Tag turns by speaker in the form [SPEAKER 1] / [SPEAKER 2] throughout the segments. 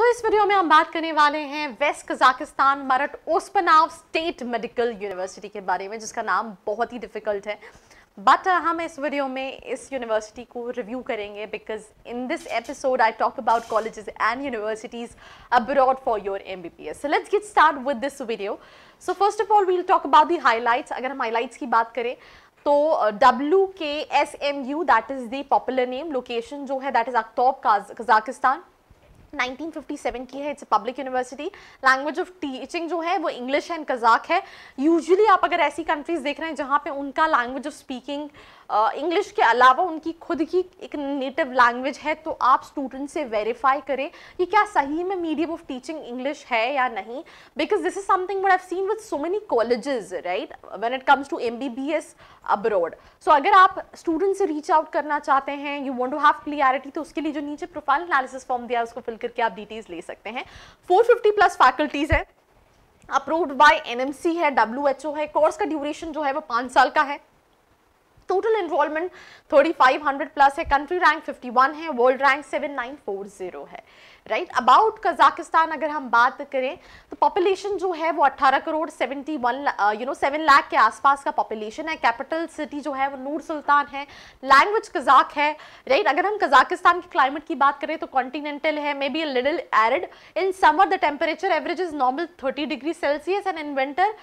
[SPEAKER 1] सो इस वीडियो में हम बात करने वाले हैं West Kazakhstan Marat Ospanov State Medical University के बारे में जिसका नाम बहुत ही डिफ़िकल्ट है बट uh, हम इस वीडियो में इस यूनिवर्सिटी को रिव्यू करेंगे because in this episode I talk about colleges and universities abroad for your M B B S let's get start with this video so first of all we'll talk about the highlights अगर हम highlights की बात करें तो W K S M U that is the popular name location जो है that is Aktobe Kazakhstan 1957 की है it's public university language of teaching जो है वो इंग्लिश एंड कजाक है यूजुअली आप अगर ऐसी कंट्रीज देख रहे हैं जहाँ पे उनका लैंग्वेज ऑफ स्पीकिंग इंग्लिश के अलावा उनकी खुद की एक नेटिव लैंग्वेज है तो आप स्टूडेंट से वेरीफाई करें कि क्या सही में मीडियम ऑफ टीचिंग इंग्लिश है या नहीं because this is something but I seen with so many colleges right when it comes to M B B S abroad so अगर आप स्टूडेंट से रीच आउट करना चाहते हैं you want to have clarity तो उसके लिए जो नीचे प्रोफाइल एनालिसिस फॉर्म दिया उसको फिल करके आप डिटेल्स ले सकते हैं फिफ्टी प्लस फैकल्टीज़ है अप्रूव्ड बाय एनएमसी है डब्ल्यूएचओ है कोर्स का ड्यूरेशन जो है वो पाँच साल का है टोटल इनरोलमेंट 3500 प्लस है कंट्री रैंक 51 है वर्ल्ड रैंक 7940 है राइट अबाउट कजाकिस्तान अगर हम बात करें तो पॉपुलेशन जो है वो 18 करोड़ 71 यू नो 7 लाख के आसपास का पॉपुलेशन है कैपिटल सिटी जो है वो नूर सुल्तान है लैंग्वेज कजाक है राइट अगर हम कजाकिस्तान के क्लाइमेट की बात करें तो कॉन्टीनेंटल है may be little arid in summer the temperature average is normal thirty degree Celsius and in winter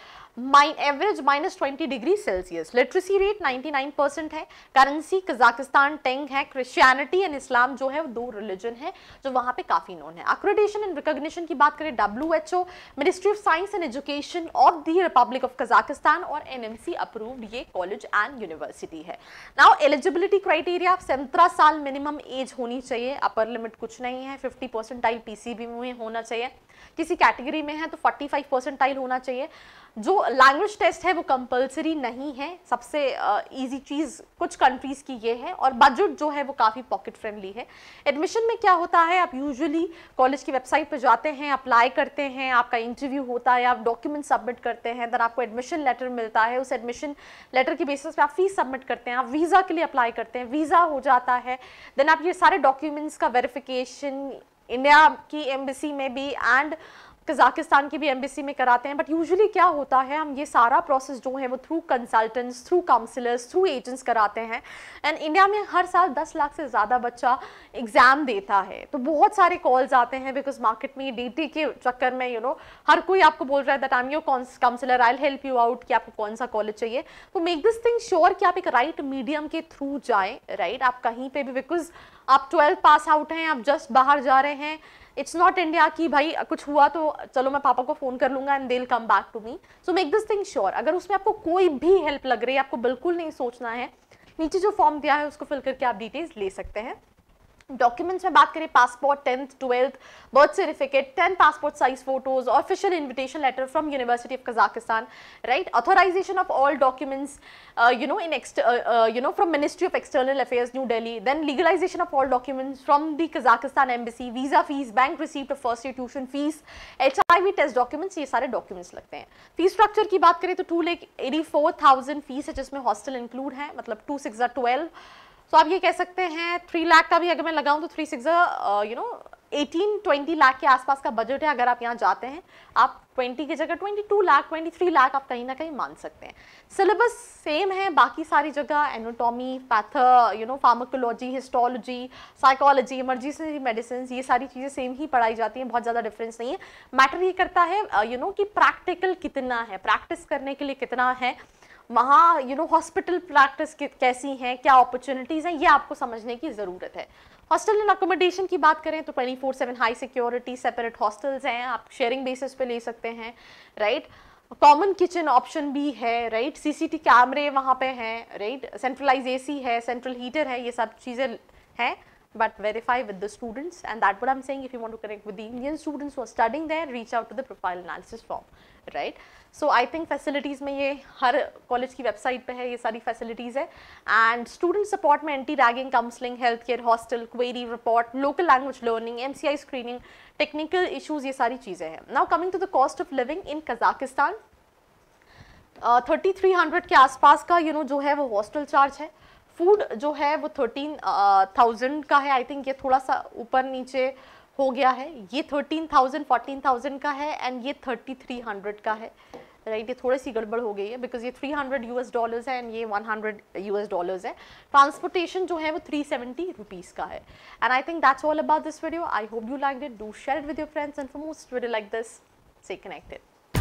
[SPEAKER 1] average minus twenty degree Celsius literacy rate 99 percent है करेंसी कजाकिस्तान टेंग है Christianity and Islam जो है वो दो religion है जो वहाँ पे काफ़ी नॉन है अक्रोडेशन एंड रिकोगशन की बात करें W H O ministry of science and education of the Republic of Kazakhstan और एन एम सी अप्रूव्ड ये कॉलेज एंड यूनिवर्सिटी है नाउ एलिजिबिलिटी क्राइटेरिया सत्रह साल मिनिमम एज होनी चाहिए अपर लिमिट कुछ नहीं है fifty percent time P C B में होना चाहिए किसी कैटेगरी में है तो 45 परसेंटाइल होना चाहिए जो लैंग्वेज टेस्ट है वो कंपलसरी नहीं है सबसे इजी चीज़ कुछ कंट्रीज़ की ये है और बजट जो है वो काफ़ी पॉकेट फ्रेंडली है एडमिशन में क्या होता है आप यूजुअली कॉलेज की वेबसाइट पर जाते हैं अप्लाई करते हैं आपका इंटरव्यू होता है आप डॉक्यूमेंट सबमिट करते हैं देन आपको एडमिशन लेटर मिलता है उस एडमिशन लेटर के बेसिस पे आप फीस सबमिट करते हैं आप वीज़ा के लिए अप्लाई करते हैं वीज़ा हो जाता है देन आप ये सारे डॉक्यूमेंट्स का वेरिफिकेशन इंडिया की एम्बेसी में भी एंड कजाकिस्तान की भी एम्बेसी में कराते हैं बट यूजुअली क्या होता है हम ये सारा प्रोसेस जो है वो through consultants through counsellors through agents कराते हैं एंड इंडिया में हर साल दस लाख से ज़्यादा बच्चा एग्ज़ाम देता है तो बहुत सारे कॉल्स आते हैं बिकॉज मार्केट में डी के चक्कर में यू you नो know, हर कोई आपको बोल रहा है that I am your counsellor I help you out कि आपको कौन सा कॉलेज चाहिए तो मेक दिस थिंग श्योर कि आप एक राइट right मीडियम के थ्रू जाएँ राइट right? आप कहीं पर भी बिकॉज आप ट्वेल्थ पास आउट हैं आप जस्ट बाहर जा रहे हैं इट्स नॉट इंडिया कि भाई कुछ हुआ तो चलो मैं पापा को फ़ोन कर लूंगा and they'll come back to me so make this thing sure अगर उसमें आपको कोई भी हेल्प लग रही है आपको बिल्कुल नहीं सोचना है नीचे जो फॉर्म दिया है उसको फिल करके आप डिटेल्स ले सकते हैं डॉक्यूमेंट्स में बात करें passport tenth twelfth birth certificate ten passport size photos official invitation letter from university of Kazakhstan right authorisation of all documents you know in you know from ministry of external affairs New Delhi then legalisation of all documents from the Kazakhstan embassy visa fees bank receive of first tuition fees H test documents ये सारे documents लगते हैं fees structure की बात करें तो two lakh eighty four thousand fees है जिसमें हॉस्टल इंक्लूड है मतलब टू सिक्स ट्वेल्व सो तो आप ये कह सकते हैं थ्री लाख का भी अगर मैं लगाऊँ तो three six you know eighteen twenty lakh के आसपास का बजट है अगर आप यहाँ जाते हैं आप ट्वेंटी की जगह twenty two lakh twenty three lakh आप कहीं ना कहीं मान सकते हैं सिलेबस सेम है बाकी सारी जगह anatomy path you know pharmacology histology psychology emergency medicine ये सारी चीज़ें सेम ही पढ़ाई जाती हैं बहुत ज़्यादा डिफरेंस नहीं है मैटर ये करता है you uh, know you know, कि प्रैक्टिकल कितना है प्रैक्टिस करने के लिए कितना है वहाँ यू नो हॉस्पिटल प्रैक्टिस कैसी हैं क्या अपॉर्चुनिटीज़ हैं ये आपको समझने की ज़रूरत है हॉस्टल एंड अकोमोडेशन की बात करें तो twenty four seven high security separate hostels हैं आप शेयरिंग बेसिस पे ले सकते हैं राइट कॉमन किचन ऑप्शन भी है राइट सीसीटी कैमरे वहाँ पे हैं राइट सेंट्रलाइज एसी है सेंट्रल हीटर है ये सब चीज़ें हैं but verify with the students and that what I'm saying if you want to connect with the Indian students who are studying there reach out to the profile analysis form right. So, I think facilities में ये हर college की website पे है ये सारी facilities है and student support में anti ragging counseling healthcare, hostel query report local language learning MCI screening technical issues ये सारी चीज़ें हैं now coming to the cost of living in Kazakhstan uh, 3300 के आसपास का you know, जो है वो hostel charge है फूड जो है वो थर्टीन थाउजेंड uh, का है आई थिंक ये थोड़ा सा ऊपर नीचे हो गया है ये थर्टीन थाउजेंड फोर्टीन थाउजेंड का है एंड ये थर्टी थ्री हंड्रेड का है राइट right, ये थोड़ी सी गड़बड़ हो गई है बिकॉज ये three hundred U S dollars है एंड ये one hundred U S dollars है ट्रांसपोर्टेशन जो है वो थ्री सेवेंटी रुपीज़ का है and I think that's all about this video I hope you like it do share with your friends and for most video like this से connected